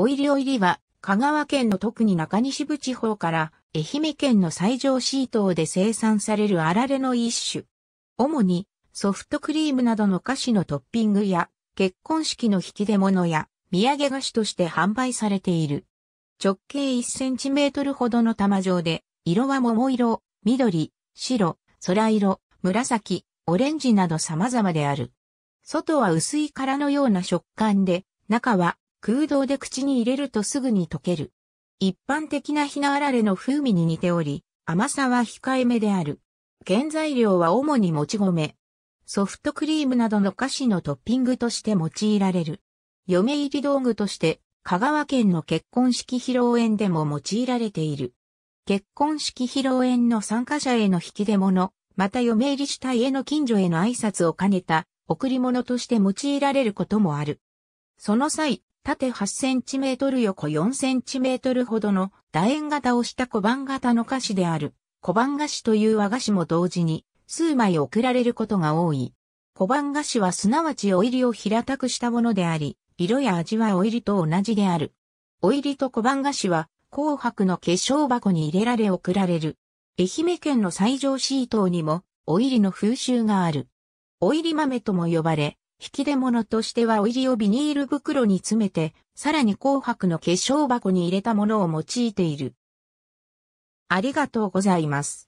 おいりおいりは、香川県の特に中西部地方から、愛媛県の西条シートで生産されるあられの一種。主に、ソフトクリームなどの菓子のトッピングや、結婚式の引き出物や、土産菓子として販売されている。直径1センチメートルほどの玉状で、色は桃色、緑、白、空色、紫、オレンジなど様々である。外は薄い殻のような食感で、中は空洞で口に入れるとすぐに溶ける。一般的なひなあられの風味に似ており、甘さは控えめである。原材料は主にもち米。ソフトクリームなどの菓子のトッピングとして用いられる。嫁入り道具として、香川県の結婚式披露宴でも用いられている。結婚式披露宴の参加者への引き出物、また嫁入り主体への近所への挨拶を兼ねた贈り物として用いられることもある。その際、縦8センチメートル横4 c m ほどの楕円型をした小判型の菓子である、小判菓子という和菓子も同時に数枚送られることが多い。小判菓子はすなわちお入りを平たくしたものであり、色や味はお入りと同じである。お入りと小判菓子は紅白の化粧箱に入れられ送られる。愛媛県の西条市ートにもお入りの風習がある。お入り豆とも呼ばれ、引き出物としてはお入りをビニール袋に詰めて、さらに紅白の化粧箱に入れたものを用いている。ありがとうございます。